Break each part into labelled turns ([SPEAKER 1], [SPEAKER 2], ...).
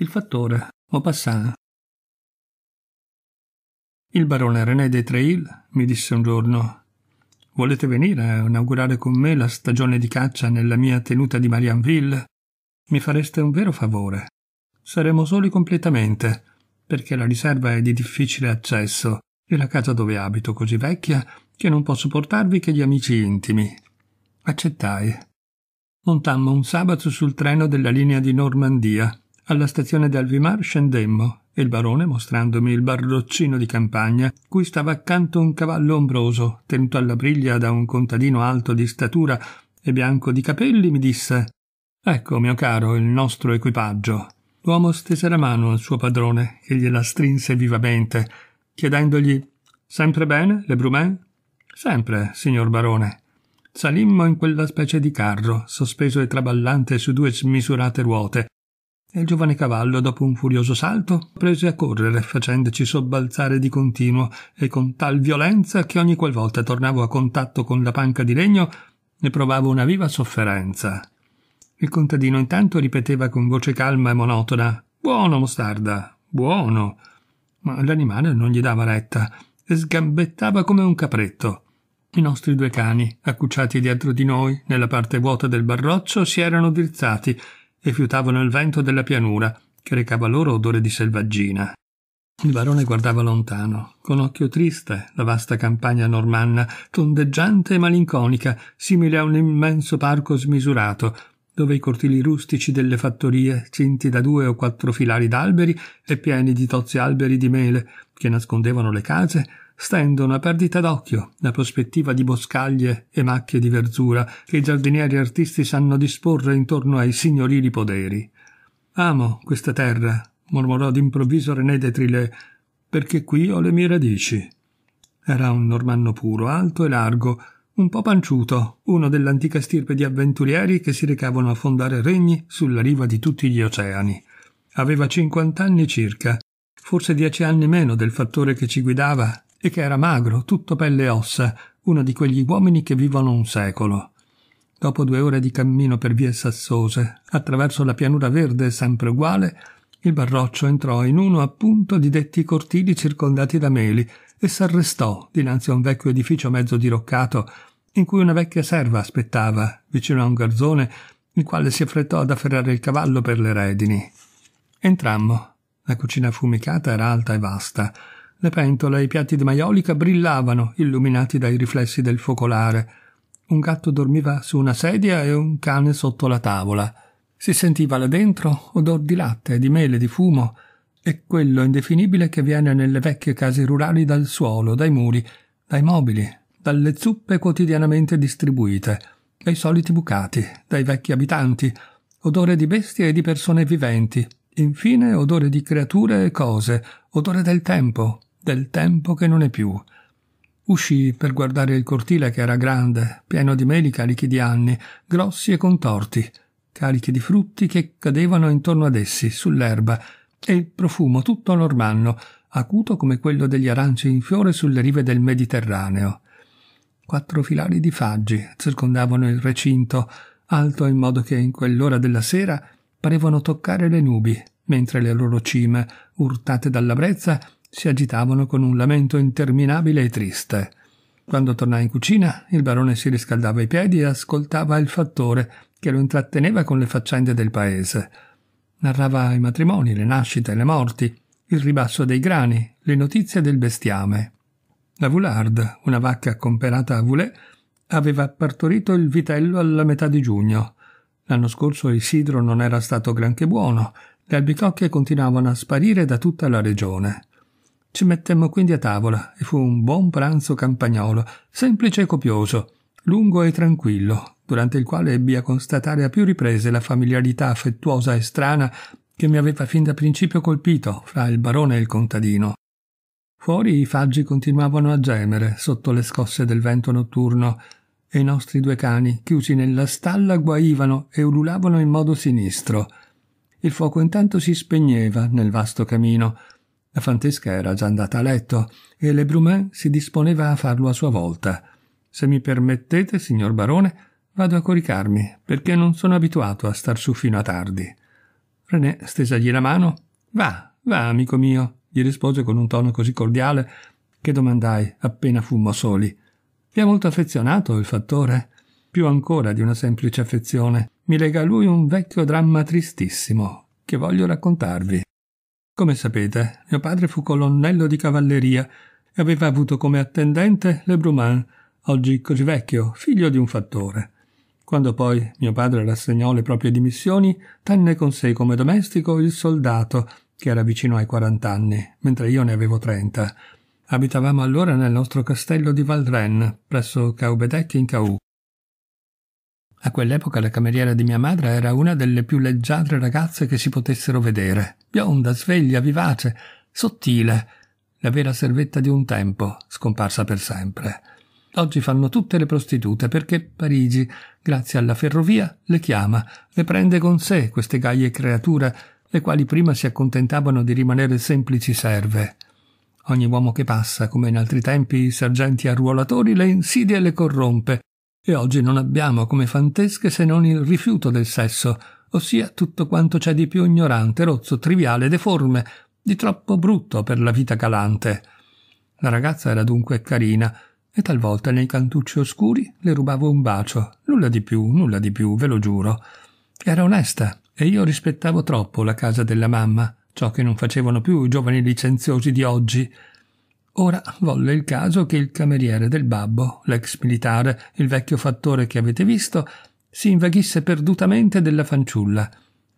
[SPEAKER 1] il fattore Maupassant. Il barone René de Treil mi disse un giorno Volete venire a inaugurare con me la stagione di caccia nella mia tenuta di Marianville? Mi fareste un vero favore. Saremo soli completamente, perché la riserva è di difficile accesso e la casa dove abito così vecchia che non posso portarvi che gli amici intimi. Accettai. Montammo un sabato sul treno della linea di Normandia alla stazione d'Alvimar scendemmo e il barone, mostrandomi il bardoccino di campagna, cui stava accanto un cavallo ombroso, tenuto alla briglia da un contadino alto di statura e bianco di capelli, mi disse Ecco, mio caro, il nostro equipaggio. L'uomo stese la mano al suo padrone, e gliela strinse vivamente, chiedendogli Sempre bene, le Brumain? Sempre, signor barone. Salimmo in quella specie di carro, sospeso e traballante su due smisurate ruote, e il giovane cavallo, dopo un furioso salto, prese a correre, facendoci sobbalzare di continuo e con tal violenza che ogni qualvolta tornavo a contatto con la panca di legno ne provavo una viva sofferenza. Il contadino intanto ripeteva con voce calma e monotona Buono, mostarda, buono. Ma l'animale non gli dava retta e sgambettava come un capretto. I nostri due cani, accucciati dietro di noi, nella parte vuota del barroccio, si erano drizzati e fiutavano il vento della pianura, che recava loro odore di selvaggina. Il barone guardava lontano, con occhio triste, la vasta campagna normanna, tondeggiante e malinconica, simile a un immenso parco smisurato, dove i cortili rustici delle fattorie, cinti da due o quattro filari d'alberi e pieni di tozzi alberi di mele che nascondevano le case, stendo a perdita d'occhio la prospettiva di boscaglie e macchie di verzura che i giardinieri artisti sanno disporre intorno ai signorili poderi. Amo questa terra, mormorò d'improvviso René de Trillet, perché qui ho le mie radici. Era un normanno puro, alto e largo, un po' panciuto, uno dell'antica stirpe di avventurieri che si recavano a fondare regni sulla riva di tutti gli oceani. Aveva cinquant'anni circa, forse dieci anni meno del fattore che ci guidava e che era magro, tutto pelle e ossa, uno di quegli uomini che vivono un secolo. Dopo due ore di cammino per vie sassose, attraverso la pianura verde sempre uguale, il barroccio entrò in uno appunto di detti cortili circondati da meli e s'arrestò dinanzi a un vecchio edificio mezzo diroccato in cui una vecchia serva aspettava, vicino a un garzone, il quale si affrettò ad afferrare il cavallo per le redini. Entrammo. La cucina affumicata era alta e vasta, le pentole e i piatti di maiolica brillavano, illuminati dai riflessi del focolare. Un gatto dormiva su una sedia e un cane sotto la tavola. Si sentiva là dentro odor di latte, di mele, di fumo e quello indefinibile che viene nelle vecchie case rurali dal suolo, dai muri, dai mobili, dalle zuppe quotidianamente distribuite, dai soliti bucati, dai vecchi abitanti, odore di bestie e di persone viventi, infine odore di creature e cose, odore del tempo, del tempo che non è più. Uscii per guardare il cortile che era grande, pieno di meli carichi di anni, grossi e contorti, carichi di frutti che cadevano intorno ad essi, sull'erba, e il profumo tutto normanno, acuto come quello degli aranci in fiore sulle rive del Mediterraneo. Quattro filari di faggi circondavano il recinto, alto in modo che in quell'ora della sera parevano toccare le nubi, mentre le loro cime, urtate dalla brezza, si agitavano con un lamento interminabile e triste. Quando tornai in cucina, il barone si riscaldava i piedi e ascoltava il fattore che lo intratteneva con le faccende del paese. Narrava i matrimoni, le nascite, le morti, il ribasso dei grani, le notizie del bestiame. La Voulard, una vacca comperata a Voulé, aveva partorito il vitello alla metà di giugno. L'anno scorso il sidro non era stato granché buono, le albicocche continuavano a sparire da tutta la regione. Ci mettemmo quindi a tavola e fu un buon pranzo campagnolo, semplice e copioso, lungo e tranquillo, durante il quale ebbi a constatare a più riprese la familiarità affettuosa e strana che mi aveva fin da principio colpito fra il barone e il contadino. Fuori i faggi continuavano a gemere sotto le scosse del vento notturno e i nostri due cani, chiusi nella stalla, guaivano e ululavano in modo sinistro. Il fuoco intanto si spegneva nel vasto camino la Fantesca era già andata a letto e le Brumain si disponeva a farlo a sua volta. Se mi permettete, signor barone, vado a coricarmi perché non sono abituato a star su fino a tardi. René stesagli la mano. Va, va, amico mio, gli rispose con un tono così cordiale che domandai appena fummo soli. Vi è molto affezionato il fattore? Più ancora di una semplice affezione. Mi lega a lui un vecchio dramma tristissimo che voglio raccontarvi. Come sapete, mio padre fu colonnello di cavalleria e aveva avuto come attendente Le Lebruman, oggi così vecchio, figlio di un fattore. Quando poi mio padre rassegnò le proprie dimissioni, tenne con sé come domestico il soldato, che era vicino ai quarant'anni, mentre io ne avevo trenta. Abitavamo allora nel nostro castello di Valren, presso Caubedec in Cau. A quell'epoca la cameriera di mia madre era una delle più leggiadre ragazze che si potessero vedere, bionda, sveglia, vivace, sottile, la vera servetta di un tempo, scomparsa per sempre. Oggi fanno tutte le prostitute perché Parigi, grazie alla ferrovia, le chiama, le prende con sé queste gaie creature, le quali prima si accontentavano di rimanere semplici serve. Ogni uomo che passa, come in altri tempi i sergenti arruolatori, le insidia e le corrompe, e oggi non abbiamo come fantesche se non il rifiuto del sesso, ossia tutto quanto c'è di più ignorante, rozzo, triviale, deforme, di troppo brutto per la vita calante. La ragazza era dunque carina, e talvolta nei cantucci oscuri le rubavo un bacio, nulla di più, nulla di più, ve lo giuro. Era onesta, e io rispettavo troppo la casa della mamma, ciò che non facevano più i giovani licenziosi di oggi, Ora volle il caso che il cameriere del babbo, l'ex militare, il vecchio fattore che avete visto, si invaghisse perdutamente della fanciulla.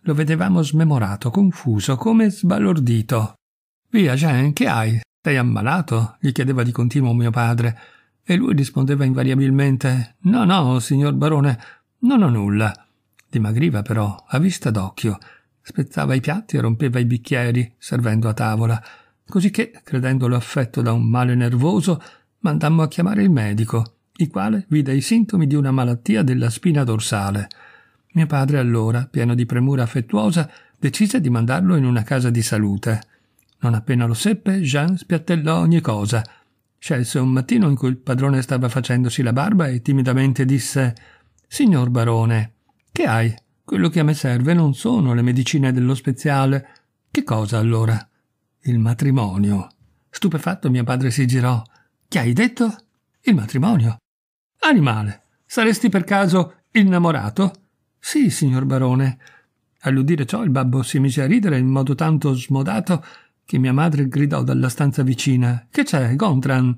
[SPEAKER 1] Lo vedevamo smemorato, confuso, come sbalordito. Via, Jean, che hai? Sei ammalato? gli chiedeva di continuo mio padre. E lui rispondeva invariabilmente No, no, signor barone, non ho nulla. Dimagriva però, a vista d'occhio. Spezzava i piatti e rompeva i bicchieri, servendo a tavola. Cosicché, credendolo affetto da un male nervoso, mandammo a chiamare il medico, il quale vide i sintomi di una malattia della spina dorsale. Mio padre allora, pieno di premura affettuosa, decise di mandarlo in una casa di salute. Non appena lo seppe, Jean spiattellò ogni cosa. Scelse un mattino in cui il padrone stava facendosi la barba e timidamente disse Signor barone, che hai? Quello che a me serve non sono le medicine dello speziale. Che cosa allora? Il matrimonio. Stupefatto mio padre si girò. Che hai detto? Il matrimonio. Animale. Saresti per caso innamorato? Sì, signor barone. All'udire ciò il babbo si mise a ridere in modo tanto smodato che mia madre gridò dalla stanza vicina. Che c'è, Gontran?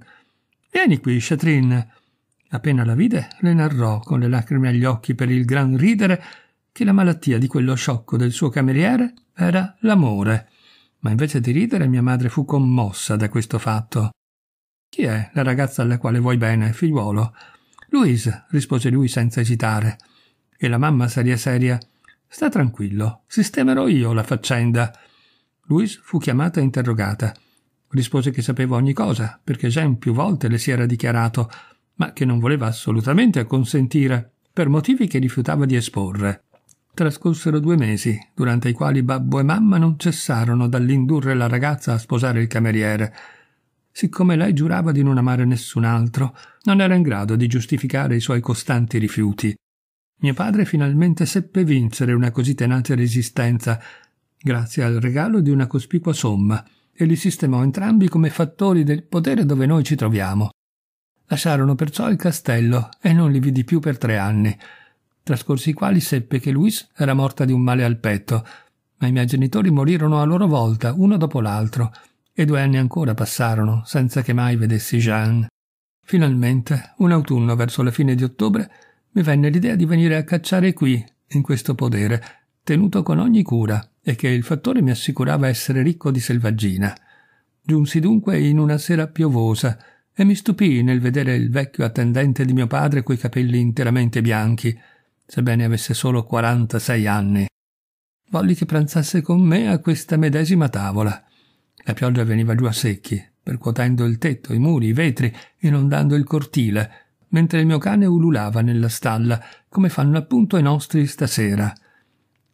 [SPEAKER 1] Vieni qui, Chatrin. Appena la vide, le narrò con le lacrime agli occhi per il gran ridere che la malattia di quello sciocco del suo cameriere era l'amore ma invece di ridere mia madre fu commossa da questo fatto. Chi è la ragazza alla quale vuoi bene, figliuolo? Louise, rispose lui senza esitare. E la mamma seria seria. Sta tranquillo, sistemerò io la faccenda. Louise fu chiamata e interrogata. Rispose che sapeva ogni cosa, perché Jean più volte le si era dichiarato, ma che non voleva assolutamente acconsentire, per motivi che rifiutava di esporre. Trascorsero due mesi, durante i quali babbo e mamma non cessarono dall'indurre la ragazza a sposare il cameriere. Siccome lei giurava di non amare nessun altro, non era in grado di giustificare i suoi costanti rifiuti. Mio padre finalmente seppe vincere una così tenace resistenza, grazie al regalo di una cospicua somma, e li sistemò entrambi come fattori del potere dove noi ci troviamo. Lasciarono perciò il castello e non li vidi più per tre anni trascorsi i quali seppe che Luis era morta di un male al petto, ma i miei genitori morirono a loro volta, uno dopo l'altro, e due anni ancora passarono senza che mai vedessi Jean. Finalmente, un autunno verso la fine di ottobre, mi venne l'idea di venire a cacciare qui, in questo podere, tenuto con ogni cura, e che il fattore mi assicurava essere ricco di selvaggina. Giunsi dunque in una sera piovosa, e mi stupii nel vedere il vecchio attendente di mio padre coi capelli interamente bianchi, sebbene avesse solo 46 anni. Volli che pranzasse con me a questa medesima tavola. La pioggia veniva giù a secchi, percuotendo il tetto, i muri, i vetri, inondando il cortile, mentre il mio cane ululava nella stalla, come fanno appunto i nostri stasera.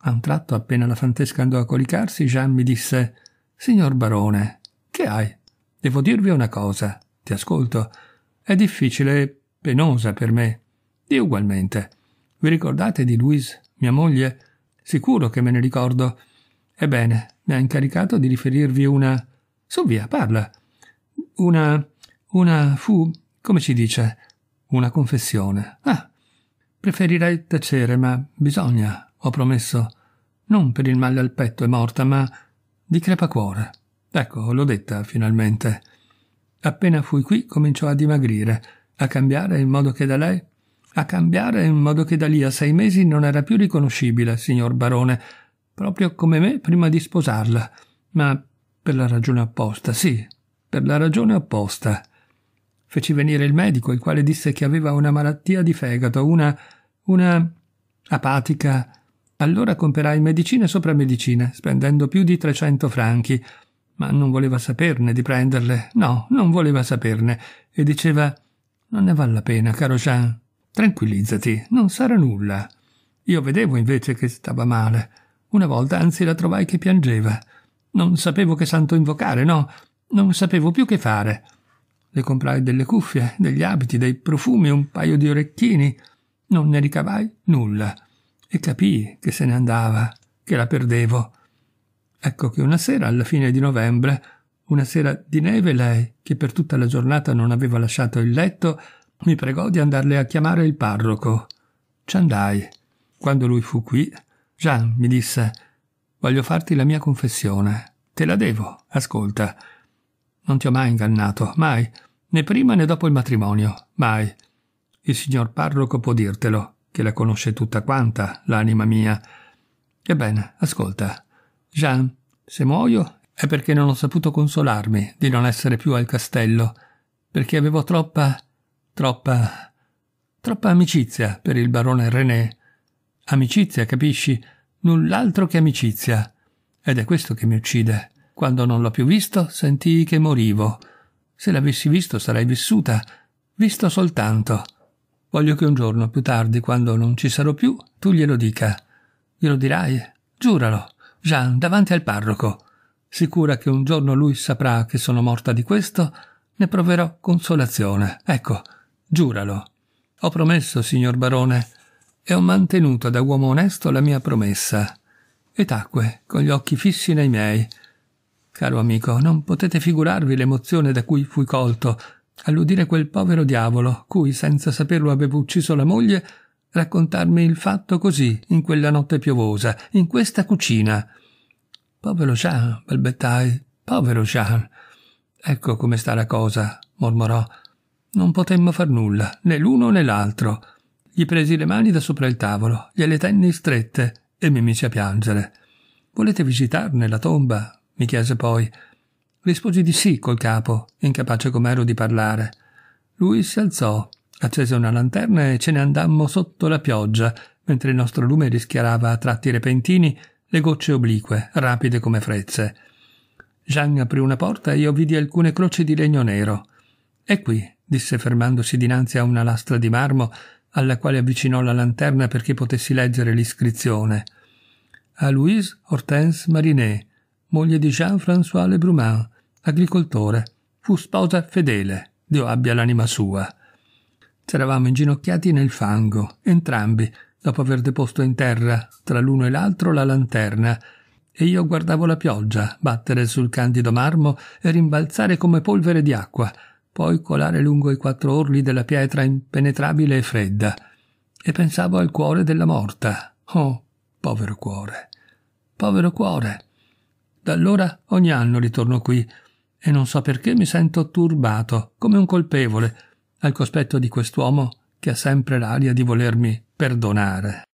[SPEAKER 1] A un tratto, appena la Fantesca andò a colicarsi, Jean mi disse Signor barone, che hai? Devo dirvi una cosa. Ti ascolto. È difficile e penosa per me. Di ugualmente. Vi ricordate di Louise, mia moglie? Sicuro che me ne ricordo. Ebbene, mi ha incaricato di riferirvi una. Su via, parla. Una. una fu. come si dice? Una confessione. Ah. Preferirei tacere, ma bisogna, ho promesso. Non per il male al petto è morta, ma di crepacuore. Ecco, l'ho detta finalmente. Appena fui qui cominciò a dimagrire, a cambiare in modo che da lei a cambiare in modo che da lì a sei mesi non era più riconoscibile, signor barone, proprio come me prima di sposarla, ma per la ragione apposta, sì, per la ragione apposta. Feci venire il medico, il quale disse che aveva una malattia di fegato, una... una... apatica. Allora comperai medicine sopra medicine, spendendo più di 300 franchi, ma non voleva saperne di prenderle, no, non voleva saperne, e diceva non ne vale la pena, caro Jean, Tranquillizzati, non sarà nulla. Io vedevo invece che stava male. Una volta anzi la trovai che piangeva. Non sapevo che santo invocare, no, non sapevo più che fare. Le comprai delle cuffie, degli abiti, dei profumi, un paio di orecchini. Non ne ricavai nulla e capii che se ne andava, che la perdevo. Ecco che una sera, alla fine di novembre, una sera di neve, lei, che per tutta la giornata non aveva lasciato il letto, mi pregò di andarle a chiamare il parroco. Ci andai. Quando lui fu qui, Jean mi disse: Voglio farti la mia confessione. Te la devo, ascolta. Non ti ho mai ingannato, mai, né prima né dopo il matrimonio, mai. Il signor parroco può dirtelo, che la conosce tutta quanta, l'anima mia. Ebbene, ascolta. Jean, se muoio è perché non ho saputo consolarmi di non essere più al castello, perché avevo troppa Troppa... troppa amicizia per il barone René. Amicizia, capisci? Null'altro che amicizia. Ed è questo che mi uccide. Quando non l'ho più visto, sentii che morivo. Se l'avessi visto sarei vissuta. Visto soltanto. Voglio che un giorno, più tardi, quando non ci sarò più, tu glielo dica. Glielo dirai? Giuralo. Jean, davanti al parroco. Sicura che un giorno lui saprà che sono morta di questo, ne proverò consolazione. Ecco, Giuralo. Ho promesso, signor barone, e ho mantenuto da uomo onesto la mia promessa. E tacque, con gli occhi fissi nei miei. Caro amico, non potete figurarvi l'emozione da cui fui colto all'udire quel povero diavolo, cui, senza saperlo, avevo ucciso la moglie, raccontarmi il fatto così, in quella notte piovosa, in questa cucina. Povero Jean, balbettai, povero Jean. Ecco come sta la cosa, mormorò. Non potemmo far nulla, né l'uno né l'altro. Gli presi le mani da sopra il tavolo, gliele tenni strette e mi misi a piangere. Volete visitarne la tomba? mi chiese poi. Risposi di sì col capo, incapace com'ero di parlare. Lui si alzò, accese una lanterna e ce ne andammo sotto la pioggia, mentre il nostro lume rischiarava a tratti repentini le gocce oblique, rapide come frezze. Jean aprì una porta e io vidi alcune croci di legno nero. E qui, disse fermandosi dinanzi a una lastra di marmo alla quale avvicinò la lanterna perché potessi leggere l'iscrizione. A Louise Hortense Marinet, moglie di Jean-François Le Brumain, agricoltore, fu sposa fedele, Dio abbia l'anima sua. C'eravamo inginocchiati nel fango, entrambi, dopo aver deposto in terra, tra l'uno e l'altro, la lanterna, e io guardavo la pioggia battere sul candido marmo e rimbalzare come polvere di acqua, poi colare lungo i quattro orli della pietra impenetrabile e fredda, e pensavo al cuore della morta. Oh, povero cuore, povero cuore. Da allora ogni anno ritorno qui, e non so perché mi sento turbato, come un colpevole, al cospetto di quest'uomo che ha sempre l'aria di volermi perdonare.